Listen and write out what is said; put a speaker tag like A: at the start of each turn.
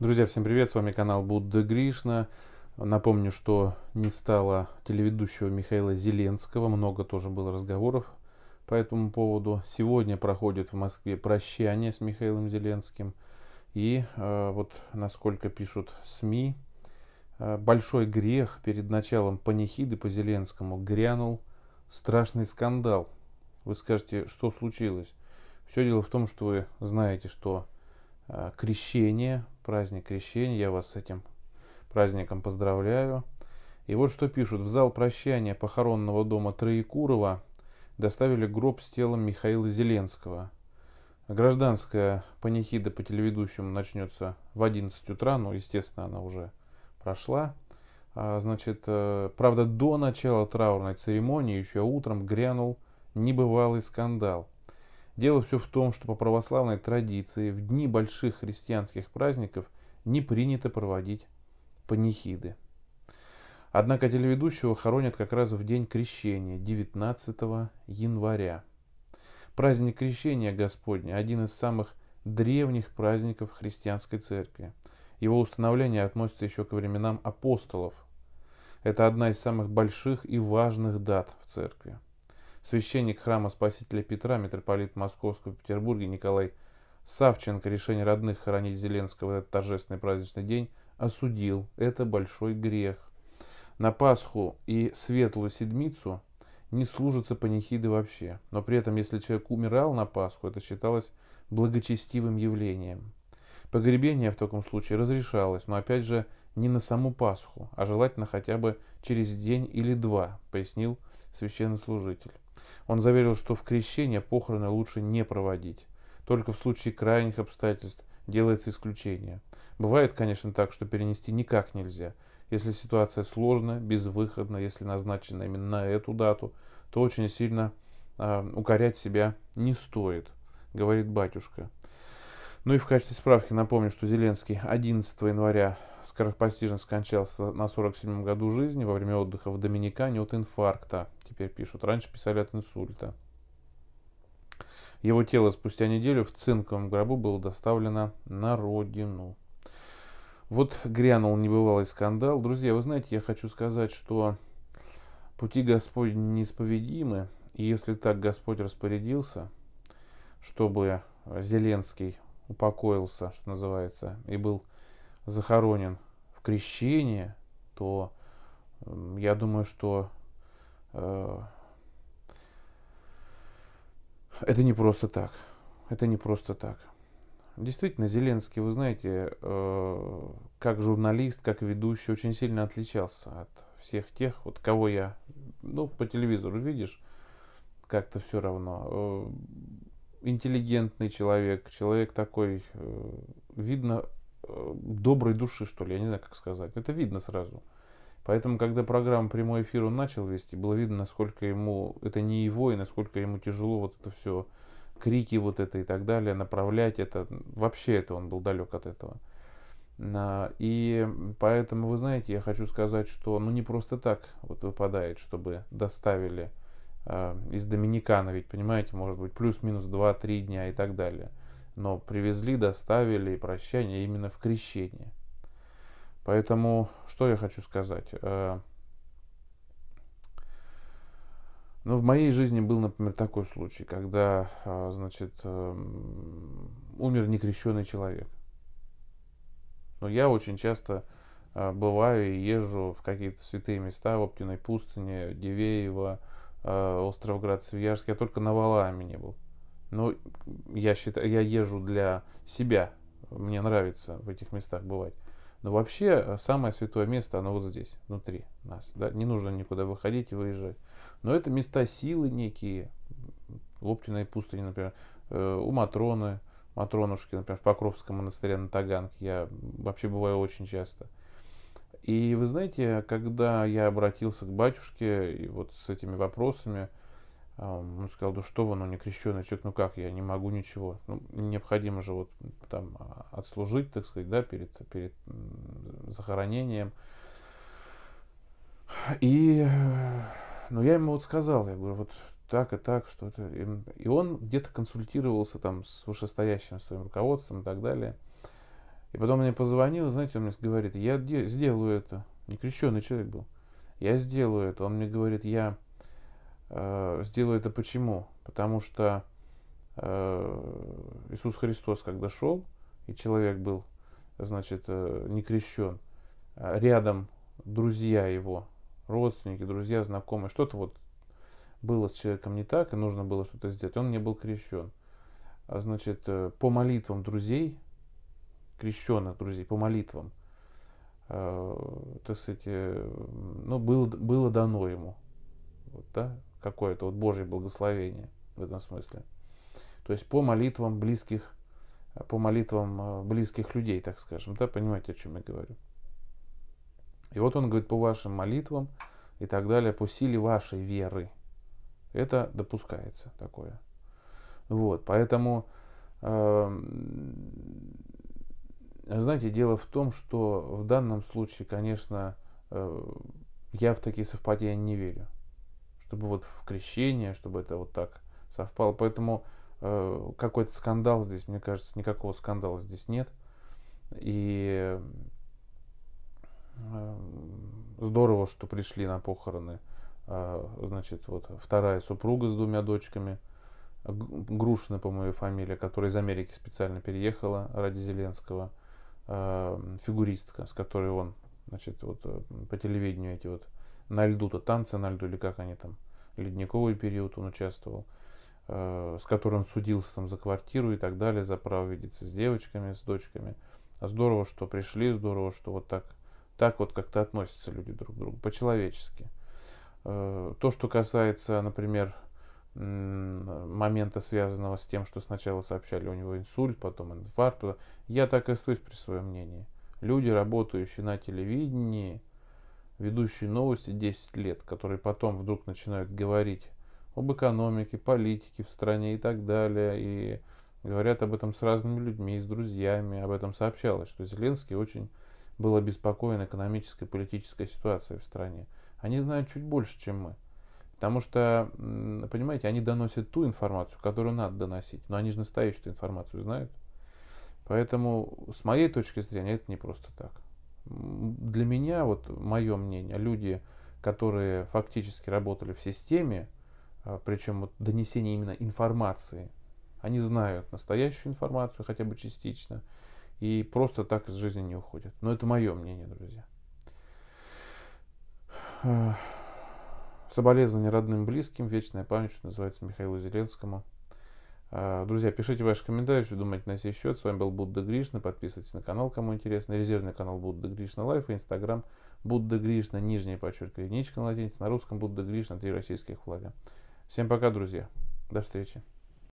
A: Друзья, всем привет, с вами канал Будда Гришна. Напомню, что не стало телеведущего Михаила Зеленского, много тоже было разговоров по этому поводу. Сегодня проходит в Москве прощание с Михаилом Зеленским. И э, вот насколько пишут СМИ, э, большой грех перед началом панихиды по Зеленскому грянул страшный скандал. Вы скажете, что случилось? Все дело в том, что вы знаете, что Э, крещение, праздник крещения. Я вас с этим праздником поздравляю. И вот что пишут. В зал прощания похоронного дома Троекурова доставили гроб с телом Михаила Зеленского. Гражданская панихида по телеведущему начнется в 11 утра, ну, естественно, она уже прошла. А, значит, э, правда, до начала траурной церемонии еще утром грянул небывалый скандал – Дело все в том, что по православной традиции в дни больших христианских праздников не принято проводить панихиды. Однако телеведущего хоронят как раз в день крещения, 19 января. Праздник крещения Господня – один из самых древних праздников христианской церкви. Его установление относится еще к временам апостолов. Это одна из самых больших и важных дат в церкви священник храма Спасителя Петра, митрополит Московского и Петербурга Николай Савченко решение родных хоронить Зеленского в этот торжественный праздничный день осудил. Это большой грех. На Пасху и Светлую Седмицу не служатся панихиды вообще. Но при этом, если человек умирал на Пасху, это считалось благочестивым явлением. Погребение в таком случае разрешалось, но опять же не на саму Пасху, а желательно хотя бы через день или два, пояснил священнослужитель. Он заверил, что в крещение похороны лучше не проводить. Только в случае крайних обстоятельств делается исключение. Бывает, конечно, так, что перенести никак нельзя. Если ситуация сложная, безвыходна, если назначена именно на эту дату, то очень сильно э, укорять себя не стоит, говорит батюшка. Ну и в качестве справки напомню, что Зеленский 11 января скоропостижно скончался на 47-м году жизни во время отдыха в Доминикане от инфаркта. Теперь пишут. Раньше писали от инсульта. Его тело спустя неделю в цинковом гробу было доставлено на родину. Вот грянул небывалый скандал. Друзья, вы знаете, я хочу сказать, что пути Господни неисповедимы. И если так Господь распорядился, чтобы Зеленский упокоился, что называется, и был захоронен в крещении, то я думаю, что э, это не просто так. Это не просто так. Действительно, Зеленский, вы знаете, э, как журналист, как ведущий, очень сильно отличался от всех тех, вот кого я, ну, по телевизору видишь, как-то все равно. Э, интеллигентный человек, человек такой, э, видно, Э, доброй души, что ли, я не знаю, как сказать. Это видно сразу. Поэтому, когда программу «Прямой эфир» он начал вести, было видно, насколько ему это не его, и насколько ему тяжело вот это все, крики вот это и так далее, направлять это. Вообще это он был далек от этого. И поэтому, вы знаете, я хочу сказать, что ну не просто так вот выпадает, чтобы доставили э, из Доминикана, ведь, понимаете, может быть, плюс-минус 2-3 дня и так далее – но привезли, доставили и прощание именно в крещение Поэтому, что я хочу сказать? Э, ну, в моей жизни был, например, такой случай, когда, э, значит, эм, умер некрещенный человек. Но я очень часто э, бываю и езжу в какие-то святые места, в Оптиной пустыне, Дивеево, Остров Град, Свияжск. Я только на Валааме не был. Но ну, я считаю, я езжу для себя. Мне нравится в этих местах бывать. Но вообще э, самое святое место, оно вот здесь, внутри нас. Да? Не нужно никуда выходить и выезжать. Но это места силы некие. Лоптиной пустыни, например, э, у Матроны, Матронушки, например, в Покровском монастыре на Таганке. Я вообще бываю очень часто. И вы знаете, когда я обратился к батюшке и вот с этими вопросами, он сказал, "Да что вы, ну не крещеный человек, ну как, я не могу ничего. Ну, необходимо же вот там а, отслужить, так сказать, да, перед, перед захоронением. И, ну я ему вот сказал, я говорю, вот так и так, что то И он где-то консультировался там с вышестоящим своим руководством и так далее. И потом мне позвонил, знаете, он мне говорит, я сделаю это. Не крещеный человек был. Я сделаю это. Он мне говорит, я Э, сделаю это почему? Потому что э, Иисус Христос, когда шел, и человек был, значит, э, не крещен, а рядом друзья его, родственники, друзья, знакомые, что-то вот было с человеком не так, и нужно было что-то сделать, он не был крещен. а Значит, по молитвам друзей, крещенных друзей, по молитвам, так сказать, ну, было, было дано ему. Вот, да? какое-то вот Божье благословение в этом смысле. То есть по молитвам близких, э, по молитвам э, близких людей, так скажем, да, понимаете, о чем я говорю. И вот он говорит, по вашим молитвам и так далее, по силе вашей веры. Это допускается такое. Вот, поэтому, э, знаете, дело в том, что в данном случае, конечно, э, я в такие совпадения не верю чтобы вот в крещение, чтобы это вот так совпало. Поэтому э, какой-то скандал здесь, мне кажется, никакого скандала здесь нет. И э, здорово, что пришли на похороны, э, значит, вот вторая супруга с двумя дочками, Грушина, по-моему, фамилии, которая из Америки специально переехала ради Зеленского, э, фигуристка, с которой он, значит, вот э, по телевидению эти вот на льду-то, танцы на льду, или как они там, ледниковый период он участвовал, э, с которым судился там за квартиру и так далее, за право видеться с девочками, с дочками. Здорово, что пришли, здорово, что вот так, так вот как-то относятся люди друг к другу, по-человечески. Э, то, что касается, например, момента, связанного с тем, что сначала сообщали у него инсульт, потом инфаркт. Я так и остаюсь при своем мнении. Люди, работающие на телевидении, ведущие новости 10 лет, которые потом вдруг начинают говорить об экономике, политике в стране и так далее, и говорят об этом с разными людьми, с друзьями, об этом сообщалось, что Зеленский очень был обеспокоен экономической и политической ситуацией в стране. Они знают чуть больше, чем мы. Потому что, понимаете, они доносят ту информацию, которую надо доносить. Но они же настоящую информацию знают. Поэтому, с моей точки зрения, это не просто так. Для меня, вот мое мнение, люди, которые фактически работали в системе, а, причем вот донесение именно информации, они знают настоящую информацию хотя бы частично, и просто так из жизни не уходят. Но это мое мнение, друзья. Соболезнования родным близким, вечная память, что называется, Михаилу Зеленскому – Э, друзья, пишите ваши комментарии, что думаете на сей счет. С вами был Будда Гришна. Подписывайтесь на канал, кому интересно. Резервный канал Будда Гришна Лайф и Инстаграм Будда Гришна. Нижняя подчеркивание, единичка на латинице. На русском Будда Гришна, три российских флага. Всем пока, друзья. До встречи.